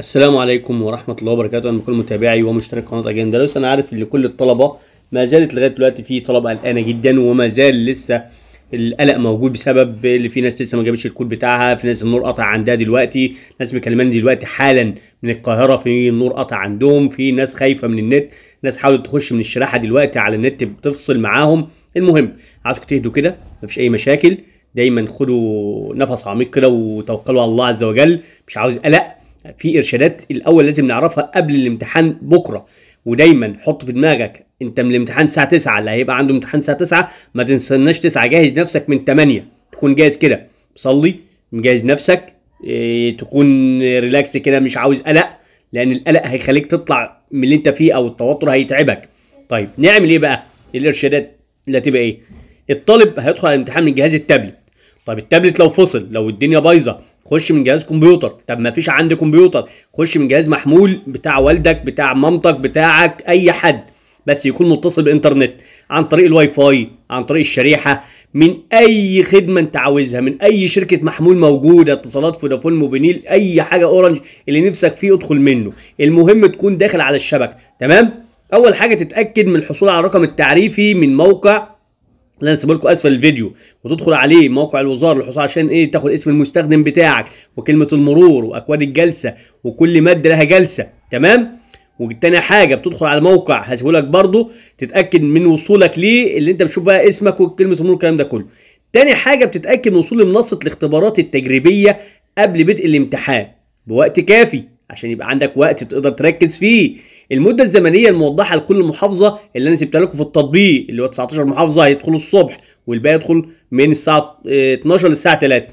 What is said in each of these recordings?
السلام عليكم ورحمة الله وبركاته أنا كل متابعي ومشترك قناة أجندة لوس أنا عارف إن كل الطلبة ما زالت لغاية دلوقتي في طلبة قلقانة جدا وما زال لسه القلق موجود بسبب اللي في ناس لسه ما جابتش الكود بتاعها في ناس النور قطع عندها دلوقتي ناس مكلماني دلوقتي حالا من القاهرة في النور قطع عندهم في ناس خايفة من النت ناس حاولت تخش من الشراحة دلوقتي على النت بتفصل معاهم المهم عايزكم تهدوا كده مفيش أي مشاكل دايما خدوا نفس عميق كده وتوكلوا على الله عز وجل مش عاوز قلق في ارشادات الاول لازم نعرفها قبل الامتحان بكره ودايما حط في دماغك انت من الامتحان الساعه 9 اللي هيبقى عنده امتحان الساعه 9 ما تنسناش 9 جهز نفسك من 8 تكون جاهز كده صلي مجهز نفسك إيه تكون ريلاكس كده مش عاوز قلق لان القلق هيخليك تطلع من اللي انت فيه او التوتر هيتعبك طيب نعمل ايه بقى الارشادات اللي هتبقى ايه الطالب هيدخل على الامتحان من جهاز التابلت طب التابلت لو فصل لو الدنيا بايظه خش من جهاز كمبيوتر طب ما فيش عندي كمبيوتر خش من جهاز محمول بتاع والدك بتاع مامتك بتاعك اي حد بس يكون متصل بالانترنت عن طريق الواي فاي عن طريق الشريحه من اي خدمه انت عاوزها من اي شركه محمول موجوده اتصالات فودافون موبينيل اي حاجه اورنج اللي نفسك فيه ادخل منه المهم تكون داخل على الشبكه تمام اول حاجه تتاكد من الحصول على الرقم التعريفي من موقع اللي انا لكم اسفل الفيديو وتدخل عليه موقع الوزاره للحصول عشان ايه تاخد اسم المستخدم بتاعك وكلمه المرور واكواد الجلسه وكل ماده لها جلسه تمام وتاني حاجه بتدخل على موقع هسيبه لك برده تتاكد من وصولك ليه اللي انت بتشوف بقى اسمك وكلمه المرور والكلام ده كله تاني حاجه بتتاكد من وصول منصه الاختبارات التجريبيه قبل بدء الامتحان بوقت كافي عشان يبقى عندك وقت تقدر تركز فيه المده الزمنيه الموضحه لكل محافظه اللي انا سبتها لكم في التطبيق اللي هو 19 محافظه هيدخلوا الصبح والباقي يدخل من الساعه 12 للساعه 3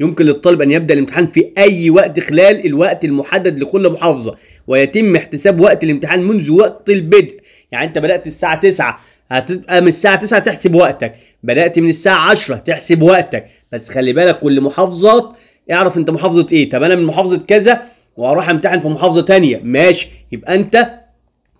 يمكن للطالب ان يبدا الامتحان في اي وقت خلال الوقت المحدد لكل محافظه ويتم احتساب وقت الامتحان منذ وقت البدء يعني انت بدات الساعه 9 هتبقى من الساعه 9 تحسب وقتك بدات من الساعه 10 تحسب وقتك بس خلي بالك كل محافظات اعرف انت محافظه ايه طب انا من محافظه كذا واروح امتحن في محافظه ثانيه ماشي يبقى انت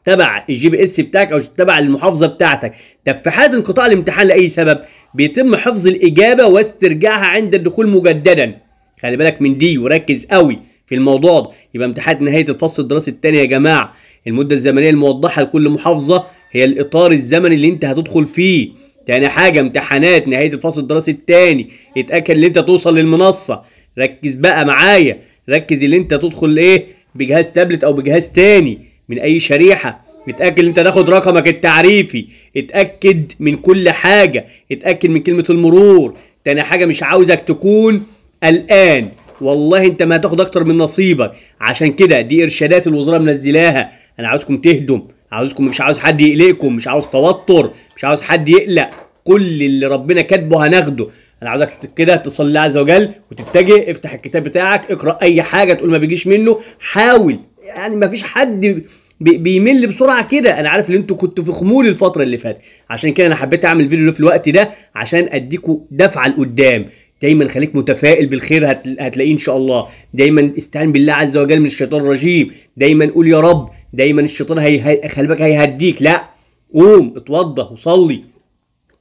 تبع الجي بي اس بتاعك او تبع المحافظه بتاعتك طب في حاله انقطاع الامتحان لاي سبب بيتم حفظ الاجابه واسترجاعها عند الدخول مجددا خلي بالك من دي وركز قوي في الموضوع ده يبقى امتحان نهايه الفصل الدراسي الثاني يا جماعه المده الزمنيه الموضحه لكل محافظه هي الاطار الزمني اللي انت هتدخل فيه تاني حاجه امتحانات نهايه الفصل الدراسي الثاني اتاكد ان انت توصل للمنصه ركز بقى معايا ركز ان انت تدخل ايه بجهاز تابلت او بجهاز تاني من اي شريحه اتاكد انت تاخد رقمك التعريفي اتاكد من كل حاجه اتاكد من كلمه المرور تاني حاجه مش عاوزك تكون قلقان والله انت ما هتاخد اكتر من نصيبك عشان كده دي ارشادات الوزاره منزلاها انا عاوزكم تهدم عاوزكم مش عاوز حد يقلقكم مش عاوز توتر مش عاوز حد يقلق كل اللي ربنا كاتبه هناخده انا عاوزك كده تصلي الله عز وجل وتتجه افتح الكتاب بتاعك اقرا اي حاجه تقول ما بيجيش منه حاول يعني ما فيش حد بيمل بسرعه كده انا عارف ان انتوا كنتوا في خمول الفتره اللي فاتت عشان كده انا حبيت اعمل الفيديو ده في الوقت ده عشان اديكوا دفعه لقدام دايما خليك متفائل بالخير هتلاقيه ان شاء الله دايما استعن بالله عز وجل من الشيطان الرجيم دايما قول يا رب دايما الشيطان هي... خلي بالك هيهديك لا قوم اتوضى وصلي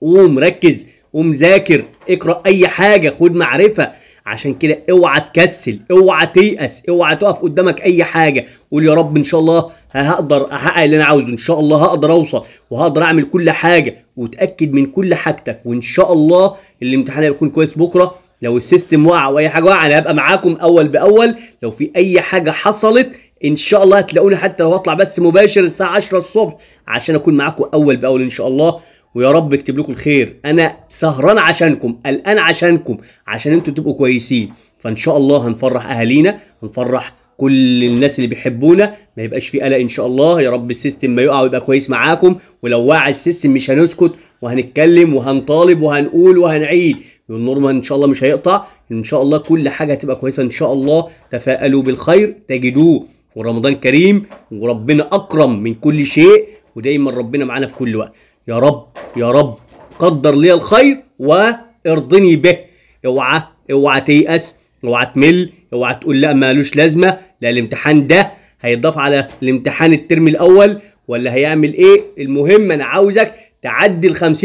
قوم ركز ومذاكر اقرا اي حاجه خد معرفه عشان كده اوعى تكسل اوعى تيأس اوعى تقف قدامك اي حاجه قول يا رب ان شاء الله هقدر احقق اللي انا عاوزه ان شاء الله هقدر اوصل وهقدر اعمل كل حاجه وتاكد من كل حاجتك وان شاء الله الامتحان هيكون كويس بكره لو السيستم وقع او اي حاجه وقع انا هبقى معاكم اول باول لو في اي حاجه حصلت ان شاء الله هتلاقوني حتى لو هطلع بس مباشر الساعه 10 الصبح عشان اكون معاكم اول باول ان شاء الله ويا رب اكتب لكم الخير انا سهران عشانكم قلقان عشانكم عشان انتوا تبقوا كويسين فان شاء الله هنفرح اهالينا هنفرح كل الناس اللي بيحبونا ما يبقاش في قلق ان شاء الله يا رب السيستم ما يقع ويبقى كويس معاكم ولو وقع السيستم مش هنسكت وهنتكلم وهنطالب وهنقول وهنعيد النورمال ان شاء الله مش هيقطع ان شاء الله كل حاجه هتبقى كويسه ان شاء الله تفائلوا بالخير تجدوه ورمضان كريم وربنا اكرم من كل شيء ودايما ربنا معانا في كل وقت يا رب يا رب قدر لي الخير وارضني به اوعى اوعى تيأس اوعى تمل اوعى تقول لا مالوش لازمه لا الامتحان ده هيضاف على الامتحان الترم الاول ولا هيعمل ايه المهم انا عاوزك تعدي ال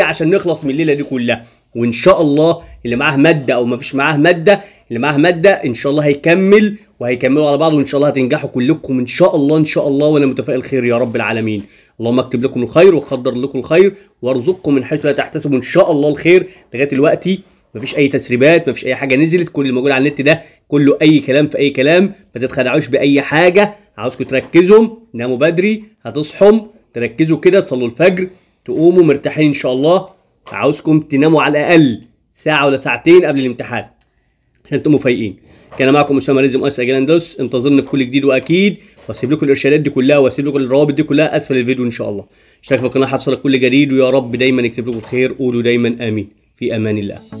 50% عشان نخلص من الليله دي كلها وان شاء الله اللي معاه ماده او ما فيش معاه ماده اللي معاه ماده ان شاء الله هيكمل وهيكملوا على بعض وان شاء الله هتنجحوا كلكم ان شاء الله ان شاء الله وانا متفائل خير يا رب العالمين اللهم اكتب لكم الخير وقدر لكم الخير وارزقكم من حيث لا تحتسبوا ان شاء الله الخير لغايه دلوقتي ما فيش اي تسريبات ما فيش اي حاجه نزلت كل اللي موجود على النت ده كله اي كلام في اي كلام ما تتخدعوش باي حاجه عاوزكم تركزوا ناموا بدري هتصحوا تركزوا كده تصلوا الفجر تقوموا مرتاحين ان شاء الله عاوزكم تناموا على الاقل ساعه ولا ساعتين قبل الامتحان عشان تقوموا فايقين كان معكم اسامه رزم مؤسسه اجيال اندلس انتظرنا في كل جديد واكيد واسيب لكم الارشادات دي كلها واسيب لكم الروابط دي كلها اسفل الفيديو ان شاء الله اشترك في القناه حصل كل جديد ويا رب دايما يكتب لكم الخير قولوا دايما امين في امان الله